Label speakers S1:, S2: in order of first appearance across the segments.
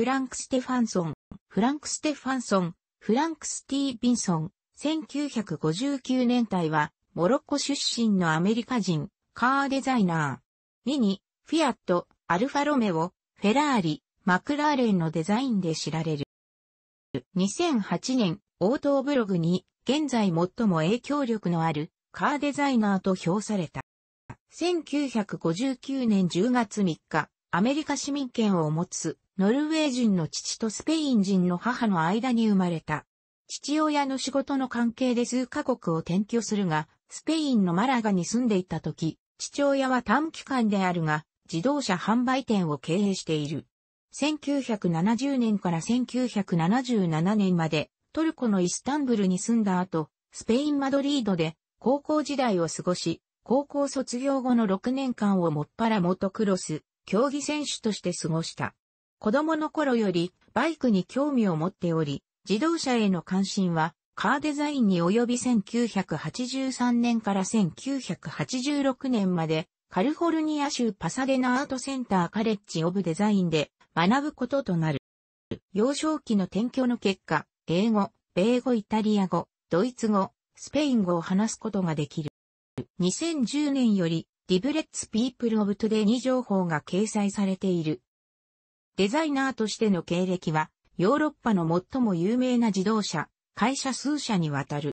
S1: フランク・ステファンソン、フランク・ステファンソン、フランク・スティービンソン、1959年代は、モロッコ出身のアメリカ人、カーデザイナー。ミニ、フィアット、アルファロメオ、フェラーリ、マクラーレンのデザインで知られる。2008年、応答ブログに、現在最も影響力のある、カーデザイナーと評された。1959年10月3日、アメリカ市民権を持つノルウェー人の父とスペイン人の母の間に生まれた。父親の仕事の関係で数カ国を転居するが、スペインのマラガに住んでいた時、父親は短期間であるが、自動車販売店を経営している。1970年から1977年まで、トルコのイスタンブルに住んだ後、スペインマドリードで高校時代を過ごし、高校卒業後の6年間をもっぱらモトクロス、競技選手として過ごした。子供の頃よりバイクに興味を持っており、自動車への関心はカーデザインに及び1983年から1986年までカルフォルニア州パサデナアートセンターカレッジオブデザインで学ぶこととなる。幼少期の転居の結果、英語、米語イタリア語、ドイツ語、スペイン語を話すことができる。2010年よりリブレッツピープルオブトゥデイに情報が掲載されている。デザイナーとしての経歴は、ヨーロッパの最も有名な自動車、会社数社にわたる。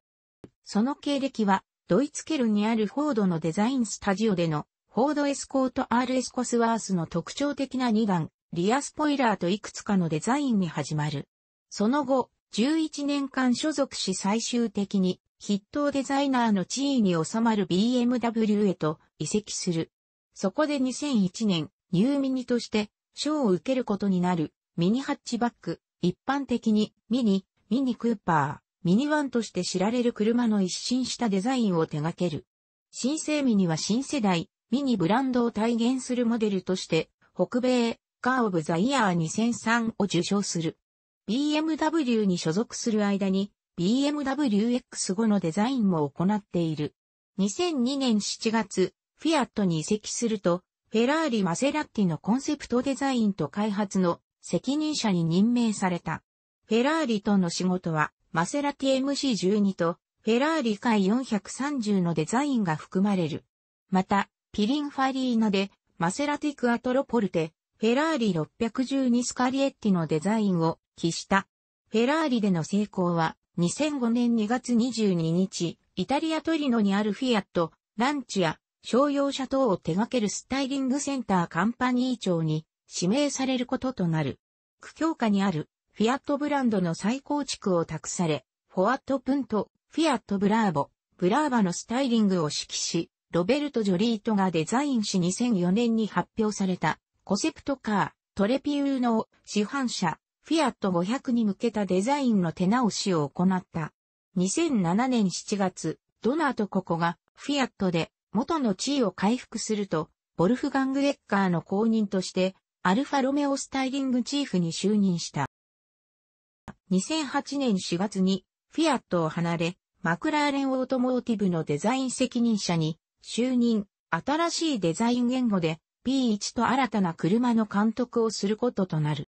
S1: その経歴は、ドイツケルにあるフォードのデザインスタジオでの、フォードエスコート RS コスワースの特徴的な2段、リアスポイラーといくつかのデザインに始まる。その後、11年間所属し最終的に筆頭デザイナーの地位に収まる BMW へと移籍する。そこで2001年、ニューミニとして賞を受けることになる、ミニハッチバック、一般的にミニ、ミニクーパー、ミニワンとして知られる車の一新したデザインを手掛ける。新生ミニは新世代、ミニブランドを体現するモデルとして、北米、カーオブザイヤー2003を受賞する。BMW に所属する間に、BMW X5 のデザインも行っている。2002年7月、フィアットに移籍すると、フェラーリ・マセラッティのコンセプトデザインと開発の責任者に任命された。フェラーリとの仕事は、マセラティ MC12 と、フェラーリ回430のデザインが含まれる。また、ピリンファリーナで、マセラティクアトロポルテ、フェラーリ612スカリエッティのデザインを起した。フェラーリでの成功は、2005年2月22日、イタリアトリノにあるフィアット、ランチア、商用車等を手掛けるスタイリングセンターカンパニー長に指名されることとなる。区強化にあるフィアットブランドの再構築を託され、フォアットプント、フィアットブラーボ、ブラーバのスタイリングを指揮し、ロベルト・ジョリートがデザインし2004年に発表されたコセプトカー、トレピューの市販車、フィアット500に向けたデザインの手直しを行った。2007年7月、ドナーとココがフィアットで元の地位を回復すると、ボルフガング・エッカーの後任として、アルファロメオスタイリングチーフに就任した。2008年4月に、フィアットを離れ、マクラーレン・オートモーティブのデザイン責任者に、就任、新しいデザイン言語で、P1 と新たな車の監督をすることとなる。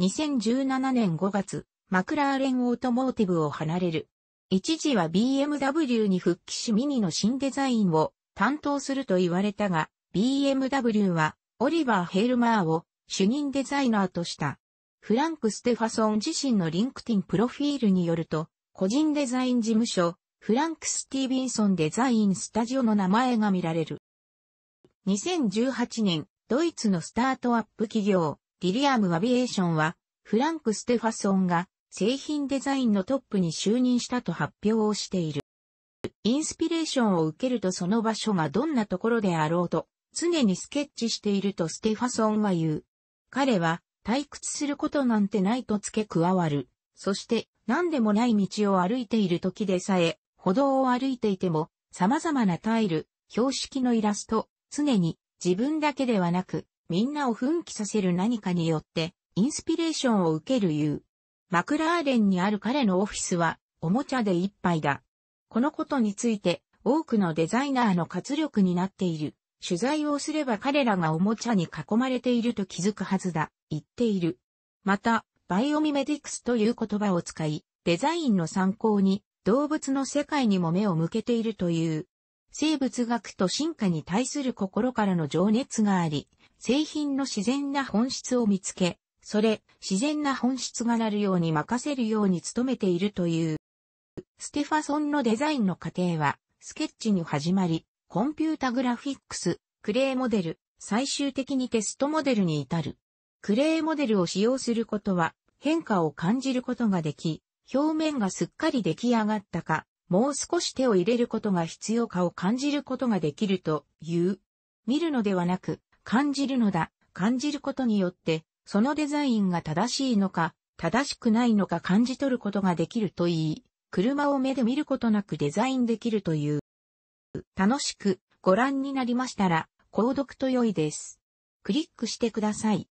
S1: 2017年5月、マクラーレン・オートモーティブを離れる。一時は BMW に復帰しミニの新デザインを担当すると言われたが、BMW はオリバー・ヘルマーを主任デザイナーとした。フランク・ステファソン自身のリンクティンプロフィールによると、個人デザイン事務所、フランク・スティービンソンデザインスタジオの名前が見られる。2018年、ドイツのスタートアップ企業、リリアム・アビエーションは、フランク・ステファソンが製品デザインのトップに就任したと発表をしている。インスピレーションを受けるとその場所がどんなところであろうと常にスケッチしているとステファソンは言う。彼は退屈することなんてないと付け加わる。そして何でもない道を歩いている時でさえ歩道を歩いていても様々なタイル、標識のイラスト、常に自分だけではなくみんなを奮起させる何かによってインスピレーションを受ける言う。マクラーレンにある彼のオフィスは、おもちゃで一杯だ。このことについて、多くのデザイナーの活力になっている。取材をすれば彼らがおもちゃに囲まれていると気づくはずだ。言っている。また、バイオミメディクスという言葉を使い、デザインの参考に、動物の世界にも目を向けているという。生物学と進化に対する心からの情熱があり、製品の自然な本質を見つけ、それ、自然な本質がなるように任せるように努めているという。ステファソンのデザインの過程は、スケッチに始まり、コンピュータグラフィックス、クレーモデル、最終的にテストモデルに至る。クレーモデルを使用することは、変化を感じることができ、表面がすっかり出来上がったか、もう少し手を入れることが必要かを感じることができるという。見るのではなく、感じるのだ。感じることによってそのデザインが正しいのか、正しくないのか感じ取ることができるといい、車を目で見ることなくデザインできるという。楽しくご覧になりましたら、購読と良いです。クリックしてください。